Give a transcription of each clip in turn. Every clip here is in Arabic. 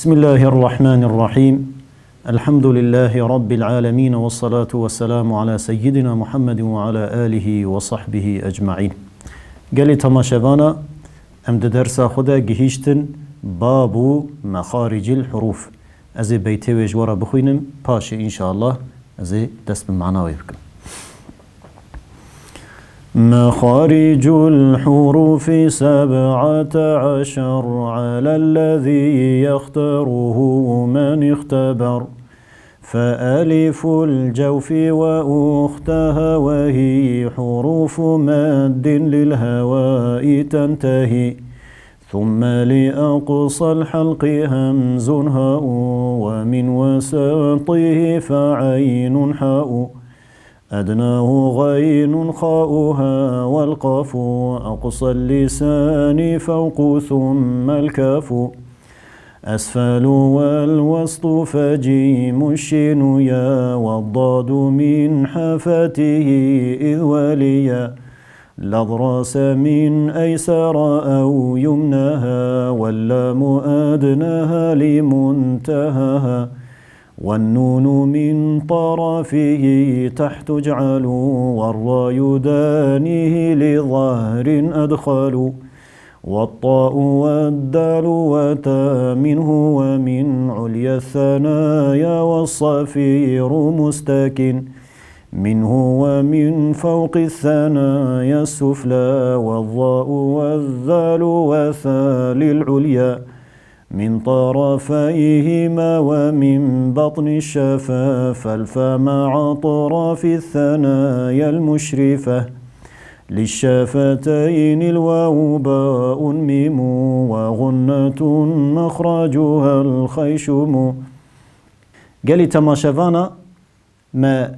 بسم الله الرحمن الرحيم الحمد لله رب العالمين والصلاة والسلام على سيدنا محمد وعلى آله وصحبه أجمعين قال شبانا أمد درس خدا جهشتن باب مخارج الحروف أزي بيتي ورا بخوينم باشي إن شاء الله أزي دسم معنا ويبكم مخارج الحروف سبعة عشر على الذي يختاره من اختبر فألف الجوف وأختها وهي حروف ماد للهواء تنتهي ثم لأقصى الحلق همز هاء ومن وسطه فعين حاء أدناه غين خاؤها والقاف أقصى اللسان فوق ثم الكاف أسفل والوسط فجيم الشين يا والضاد من حافته إذ وليا الأضراس من أيسر أو يمناها واللام أدناها لمنتهاها والنون من طرفه تحت جعلوا والراء يدانيه لظهر أدخلوا والطاء والدال وتا منه ومن عليا الثنايا والصفير مستكن منه ومن فوق الثنايا السفلى والظاء والذال وثال العليا من طرفيهما ومن بطن شفاف الفم أطراف الثنايا المشرفة للشفتين الواو باء ميم وغنة مخرجها الخيشم قال تماشافانا ما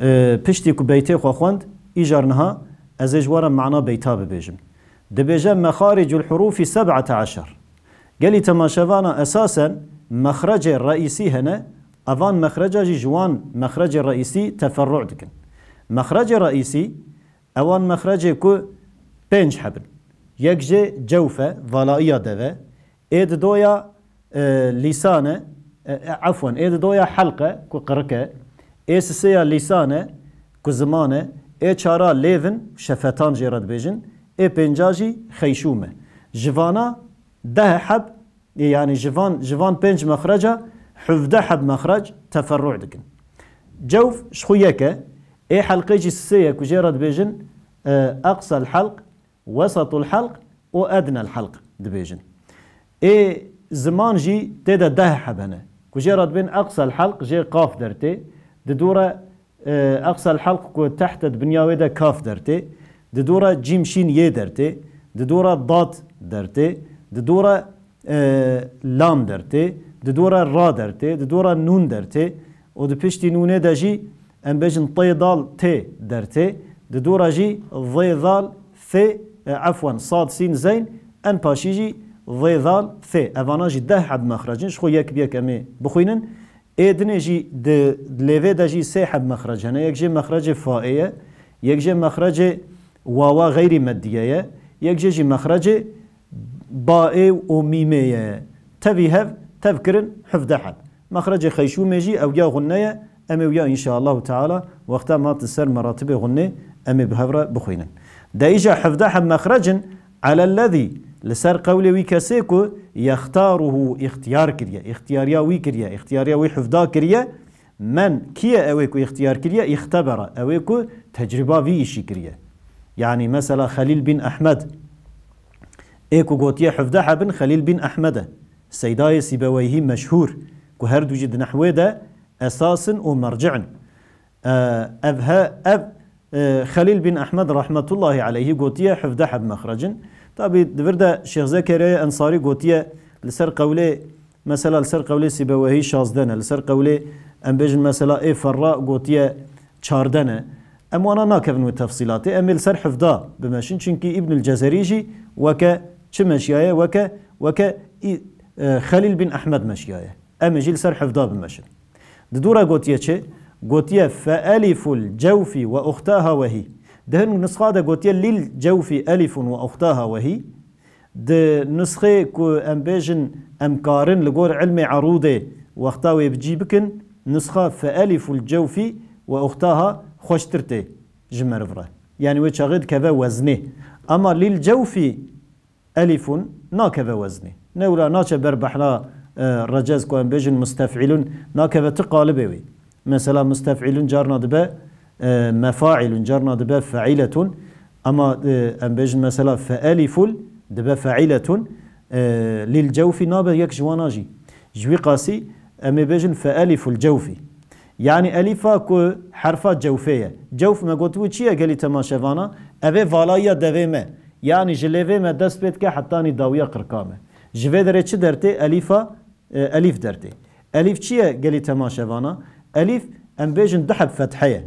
آه، پشتی کو خواند خو خوند معنا بيتاب بيجم دبیجم مخارج الحروف سبعة عشر قالي تماشوانا أساسا مخرج رئیسی هنه اوان مخرج جوان مخرج رئیسی تفرع دکن مخرج رئیسی أوان مخرج كو بنج حبن جه جوفة ولائیه دوه اید دویا آه لسانة آه عفوا إيد دويا حلقة کو قرکه ایس سیا لسانة کو زمانة ای چارا لیون شفتان جيرد بیجن ای پنجاجی خیشومه جوانا ده حب يعني جفان جفان بنج مخرجة حفده حب مخرج تفرع دكن جوف شخوياك اي حلقيجي السيك وجيرد بيجن آه، اقصى الحلق وسط الحلق وادنى الحلق دبيجن اي زمان جي تدا ده حب هنا كجيرد بين اقصى الحلق جي قاف درتي ددورة آه، اقصى الحلق كو تحت بنياوي ويدا كاف درتي ددورة جيم شين ي درتي ددورة ضاد درتي ددورة لام درتي ددورة را درتي ددورة نون درتي ود پشت نونه دجي ام بجن طي دال تي درتي ددورة جي ضي دال ثي عفوا صاد سين زين ان جي ضي دال ثي افانا جي ده حد مخرجين شخو يك بيك امي بخوينن ادني جي د ليفي جي سي حد مخرج هنا يك جي مخرج فائيه يك جي مخرج واوا غير ماديه يك جي مخرج باء وميمية تبي هف تفكرن حفظ حد مخرج خيشو ميجي أو يا غنية أم ويا إن شاء الله تعالى وقتها ما تسر مراتب غني أم بهفرة بخوينا دايجا حفظ حد مخرج على الذي لسر قولي ويكاسيكو يختاره اختيار كريا اختياريا ويكريا اختياريا ويحفظا كريا من كي اويكو اختيار كريا اختبر اويكو تجربة في كريا يعني مثلا خليل بن أحمد ایکو و گوتیه حفده حبن خلیل بن احمد سیدای سیبویهی مشهور که هر دو جد نحوه ده اساسا و مرجعن اب, آه، اب آه، خليل بن أحمد رحمة الله عليه قوتية حفده حب مخرج طبي دبردا شيخ زكريا أنصاري قوتية لسر قولي مثلا لسر قولي سيبوهي شازدنه لسر قولي أم بيجن مثلا إي فراء قوتية شاردنا أم وانا ناكفن تفصيلاتي أم لسر حفظة بماشين شنكي ابن الجزريجي وكا چه مشیایه وکه وکه اه، خلیل بن احمد مشیایه ام جیل سر حفظا بمشن دورا گوتیه چه گوتیه فالف الجوف و اختاها وهی دهن نسخه ده گوتیه للجوف الف و اختاها وهی ده نسخه كو ام بيجن ام كارن لغور علم عروضه بجی بجيبكن نسخه فالف الجوف واختها خوشترته جمر یعنی يعني وچغد كذا وزنه اما جوفی ألف ناكذا وزني نولا ناچه بربحنا آه، رجاز كوان بيجن مستفعلون ناكذا تقال بيوي مثلا مستفعلون جارنا دبا آه، مفاعل جارنا دبا فعيلة أما آه، أم بيجن مثلا فألف دبا فعيلة للجوف نابا يك جوي قاسي أم بيجن فألف الجوفي يعني ألفا كو حرفات جوفية جوف ما قلت وشيا قالي تماشفانا أبي فالايا دويمه يعني جليفي ما دست بيت كا حتاني داوية قرقامة جفي دره چه درتي أليفا أليف درتي أليف چيه تماشه وانا؟ الیف ام بيجن دحب فتحية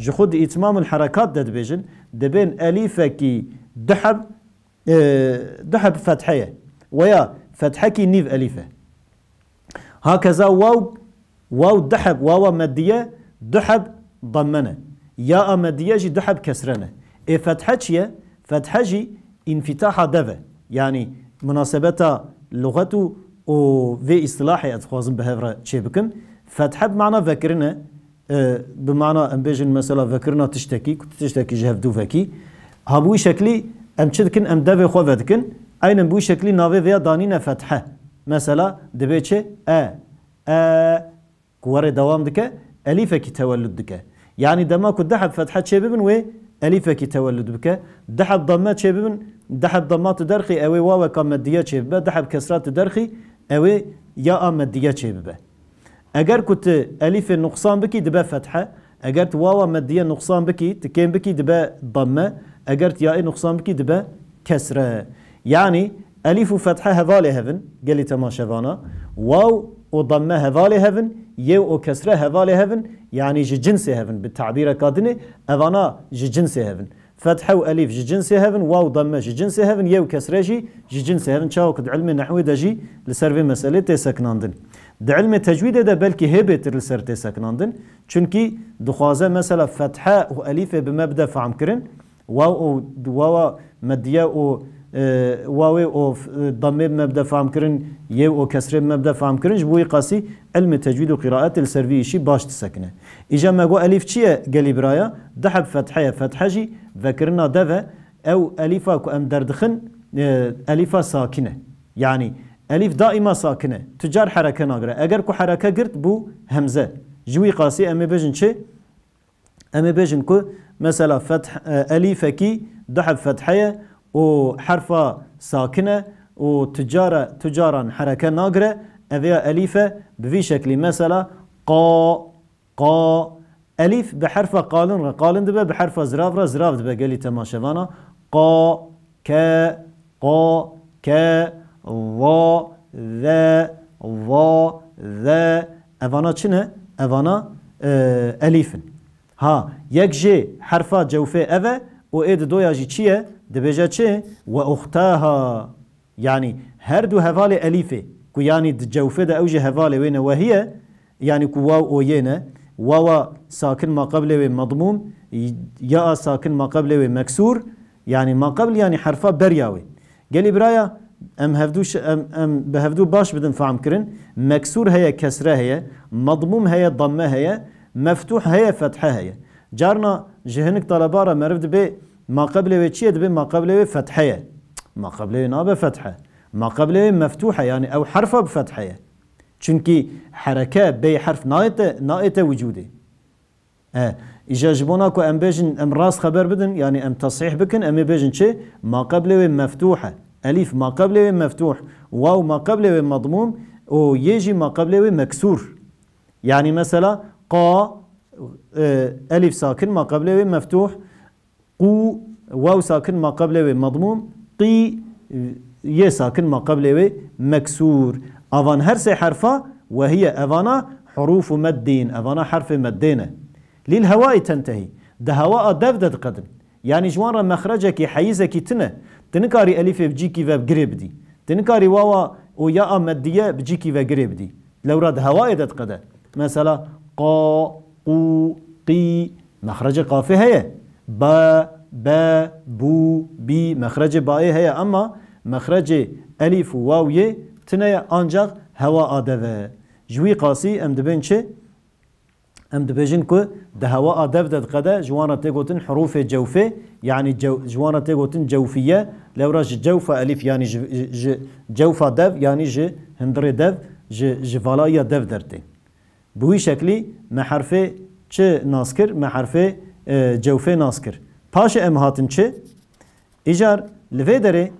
جخود إتمام الحركات دد بيجن دبين أليفا كي دحب اه، دحب فتحية ويا فتحة فتحكي نيف أليفة هكذا واو واو دحب واو مادية دحب ضمنه يا مادية جي دحب كسرنه إي فتحة فتحجي انفتاح دفع يعني مناسبة لغة و في اصطلاحي اتخوازن بهفرة تشيبكن فتحب بمعنى فكرنا آه، بمعنى ام بيجن مثلا فكرنا تشتكي كنت تشتكي جهف دو فكي بوي شكلي ام تشدكن ام دفع خوفتكن اين بوي شكلي نافي فيا دانينا فتحه مثلا دبيتش ا ا كواري كوري دكا الي اليفك تولد دكا يعني دما كنت دحب فتحه تشيبكن وي أليفك تولد بك دحب ضمات شبن دحب ضمات درخي أوي واو كمدية شبه دحب كسرات درخي أوي يا مدية شبه أجر كنت ألف نقصان بكي دبا فتحة أجر واو مدية نقصان بكي تكين بكي دبا ضمة أجر يا نقصان بكي دبا كسرة يعني ألف وفتحة هذالي هفن قال لي تماشى واو وضمة هذالي هفن يو او كسره هفالي هفن يعني جي جنسي هفن بالتعبير كادني افانا جي جنسي هفن فتحة وأليف جي جنسي هفن واو ضمة جي جنسي هفن يو كسره جي جي جنسي هفن شاو قد علم نحو دا جي لسر في مسألة تسكناندن دا علم تجويد دا بلكي هبتر لسر تسكناندن چونكي دخوازة مثلا فتحة وأليف بمبدأ فعم كرن واو واو مدية و واوي اوف ضمي مبدا فهم كرن يو او كسر مبدا فهم كرنج بوي قاسي علم التجويد وقراءات السرفي شي باش تسكنه اجا ما قو الف تشي قال برايا دحب فتحه فتحجي ذكرنا دفا او الفا كو ام دردخن اه، الفا ساكنه يعني الف دائما ساكنه تجار حركه ناقره اگر كو حركه قرت بو همزه جوي قاسي امي بجن تشي امي بجن كو مثلا فتح اه، الفكي دحب فتحيه حرفا ساكنة تجارة تجارا حركة ناقرة أذيا أليفة بفي شكل مثلا قا قا أليف بحرف قالن قالن دبا بحرف زراف زراف دبا قالي تماشفانا قا كا قا كا ظا ذا ظا ذا أفانا چنه؟ أفانا أليفن اه، ها يكجي جي جوفي أفا و ايد دويا جي چيه؟ دبجة چه وأختاها يعني هردو هفال أليفه كو يعني دجوفه ده أوجه هفال وين وهي يعني كو واو أوينا واو ساكن ما قبله مضموم يا ساكن ما قبله مكسور يعني ما قبل يعني حرفا برياوي قال برايا ام هفدوش ام ام بهفدو باش بدن فهم كرن مكسور هي كسره هي مضموم هي ضمه هي مفتوح هي فتحه هي جارنا جهنك طلبارة مرفد بي ما قبله چیه ما قبله فتحه ما قبله ناب فتحه ما قبله مفتوحه يعني او حرفه بفتحه چونکی حركه بي حرف نايته نايته وجوده اه اجا جبونا كو ام بيجن ام راس خبر بدن يعني ام تصحيح بكن ام بيجن چه ما قبله مفتوحه الف ما قبله مفتوح واو ما قبله مضموم و يجي ما قبله مكسور يعني مثلا قا اه، ألف ساكن ما قبله مفتوح قو واو ساكن ما قبله مضموم قي ي ساكن ما قبله مكسور أفان هر سي حرفا وهي أفانا حروف مدين أفانا حرف مدينة للهواء تنتهي ده هواء دفدد قدم يعني جوان مخرجك حيزك تنه تنكاري ألف بجيكي دي تنكاري واوا او يا مدية بجيكي دي لو راد هواء دد قدر مثلا قا قو قي مخرج قافه هي با با بو بي مخرج با باي هي اما مخرج الف واو ي تنيا انجاق هوا ادوه جوي قاسي ام دبن چه ام دبجن كو ده هوا ادب دد قدا جوانا تيغوتن حروف جوفه يعني جو جوانا تيغوتن جوفيه لو راج جوفه الف يعني ج ج جوفه دف يعني ج هندري دف ج جفالايا دف درتي بوي شكلي ما حرفه چه ناسكر ما حرفه جوفي ناس کر ام هاتن چه ایجار لوی داره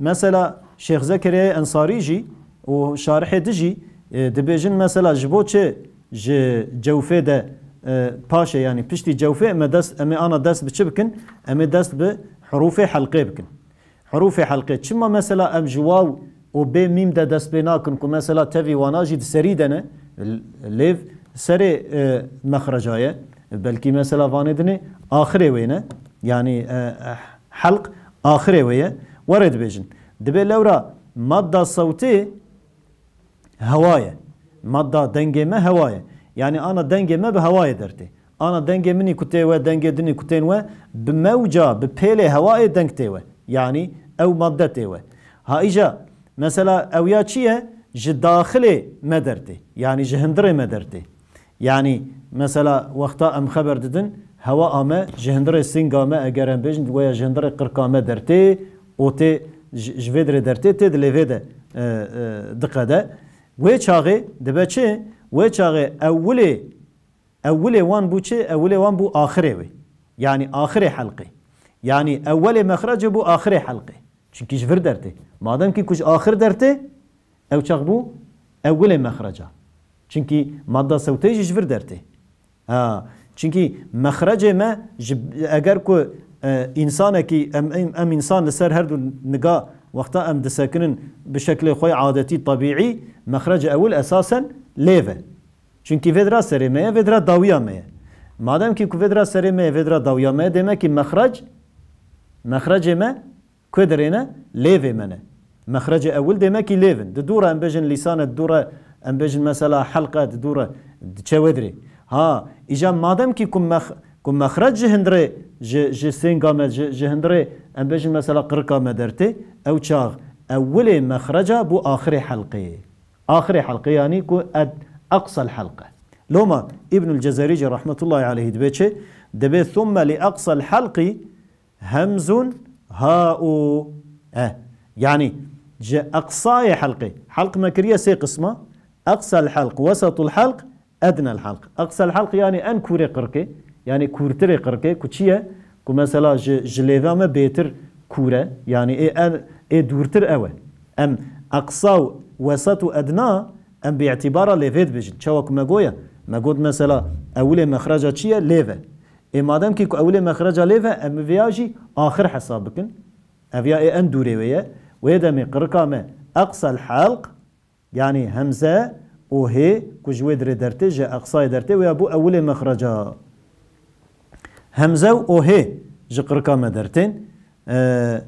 مثلا شیخ زکریه انصاری جی و شارح دی جی دی بیجن مثلا جبو چه جی ده پاشه یعنی پشتی جوفه اما دست اما آنا دست بچه بکن اما دست به حروف حلقه بکن حروف حلقه چه ما مثلا ام جواو و ب میم ده دست بنا کن که مثلا تاوی وانا ده سری دنه لیو سری مخرجایه بلكي مثلا فاندني آخر وينه يعني اه، اه، حلق آخر ويه ورد بيجن دبي لورا مادة صوتي هواية مادة دنجي ما هواية يعني أنا دنجي ما بهواية درتي أنا دنجي مني كتي و دنجي دني كتين و بموجة ببيلي هواية دنجتي و يعني أو مادة تي و هايجا مثلا أويا چيه جداخلي ما يعني جهندري ما Yani mesela vakta em haber dedin hava ame jendere singa me eğer em bejin veya jendere kırka me derti o te jvedre derti te de leve de dikade. Ve çağı debe çi ve çağı evveli evveli wan bu çi evveli wan bu ahire ve. Yani ahire halkı. Yani evveli mehracı bu ahire halkı. Çünkü jver derti. Madem ki kuş ahir derti ev çağı bu evveli mehraca. Çünkü madda sevteyi jivir derdi. Ha. Çünkü mehrecê me eğer ku insanekî em, em, em insan li ser her du niga wexta em disekinin bi şeklê xwe adetî tabîî mehrecê ewil esasen lêve. Çünkü vedra serê me ye vedra dawiya me ye. Madem ki ku vedra serê me ye vedra dawiya me ye demek ki mehrec mehrecê me ku derêne lêvê mene. Mehrecê ewil demek ki lêvin. Di dûra em bêjin lîsana dûra ام بجن مثلا حلقه دوره تشاودري ها اجا مادام كي كم مخ كم مخرج جهندري ج ج سينغا ما جهندري ام بجن مثلا قرقا ما درتي او تشاغ اول مخرج بو اخر حلقه اخر حلقه يعني كو أد اقصى الحلقه لوما ابن الجزريجي رحمه الله عليه دبيتشي دبي ثم لاقصى الحلق همز هاء اه يعني جا اقصاي حلقي حلق مكريه سي قسمه أقصى الحلق وسط الحلق أدنى الحلق أقصى الحلق يعني أن كوري قرقي يعني كورتري قرقي كوشية كو مثلا جليفا ما بيتر كورة يعني إيه, أن إيه دورتر أوى أم أقصى وسط أدنى أم باعتبار ليفيد بجن شوك ما قويا ما قلت مثلا أول مخرجة شيء ليفا إيه مادام كي أول مخرجة ليفا أم فياجي آخر حسابكن أفيا إيه أن دوري ويا ويدا من قرقامة أقصى الحلق يعني همزة و هي كجويد ردرتي جا أقصاي درتي ويا بو أول مخرجا همزة هي جقركا ما درتين أه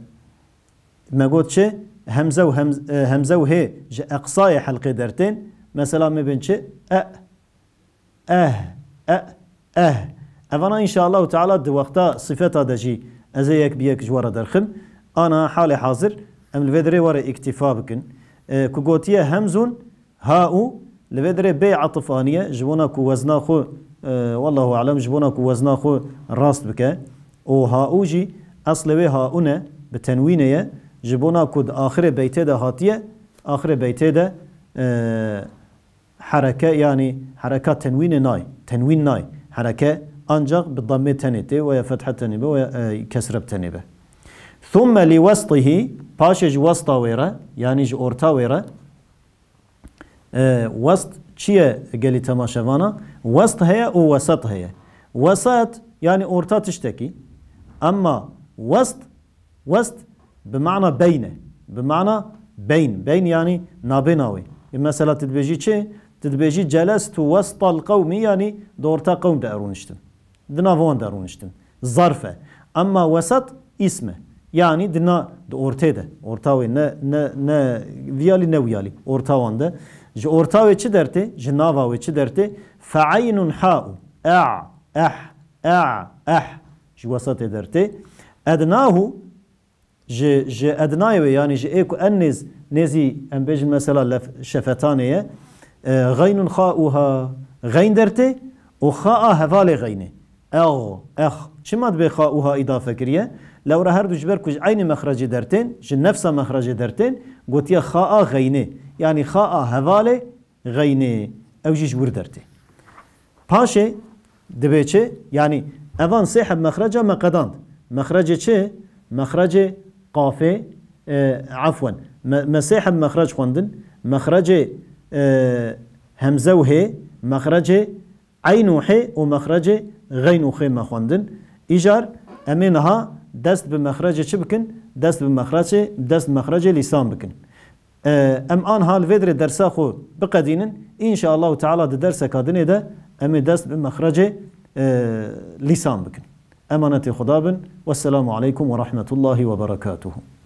ما قلتش همزة و آه، همزة جا أقصاي حلقي درتين مثلا ما شي أ أه أه أه أفنا إن شاء الله تعالى دو وقتا صفتا دجي أزيك بيك جوارا درخم أنا حالي حاضر أم الفيدري ورا اكتفاء بكن كوغوتيا همزون هاو لبدر بي عطفانية جبونا كو وزنا خو آه، والله أعلم جبونا كو وزنا خو راست بك و هاو جي أصل بي هاونا بتنوينية جبونا كود آخر بيته ده هاتية آخر بيته آه، ده حركة يعني حركة تنوين ناي تنوين ناي حركة أنجغ بالضمة تنيتي ويا فتحة تنيبه ويا آه، كسرة تنيبه ثم لوسطه باشج وسطا ويرا يعني جو أورتا ويرا آه، وسط وسط قالي تماشا تماشاوانا وسط هي او وسط هي وسط يعني أورتا تشتكي أما وسط وسط بمعنى بينه بمعنى بين بين يعني نابناوي مثلا تدبيجي چه تدبيجي جلست وسط القوم يعني دورتا قوم دارونشتن دنافون دارونشتن ظرفه أما وسط اسمه يعني دنا اورته ده اورتاو ن ن ن ويالي ن ويالي اورتاو ده جو اورتاو چي درته جناوا و چي درته فعين حاء ا اح ا اح جو وسط درته ادناه ج ج ادناي يعني ج اكو انز نزي ام بيج مثلا شفتانيه غين خاؤها غين درته وخاء هفال غينه او اخ شمد بخاؤها اضافه كريه لورا هر دو جبر كوج عين مخرج درتين جن نفس مخرج درتين قلت يا خاء غيني يعني خاء هفالي غيني او جيج ور درتين باشي دبيتشي يعني اوان سيحب مخرجه مقدان مخرج چه مخرج قافه آه عفوا مساحب مخرج خوندن مخرج آه همزه و هي مخرج عين و حي غين و خي مخوندن ايجار امينها دست به مخرج چه بکن دست به مخرج دست مخرج لسان بکن اه، ام آن حال ویدر درس خو بقدینن ان شاء الله تعالى د درس کادنه ده ام دست به مخرج اه، لسان بکن امانت خدا بن والسلام عليكم ورحمه الله وبركاته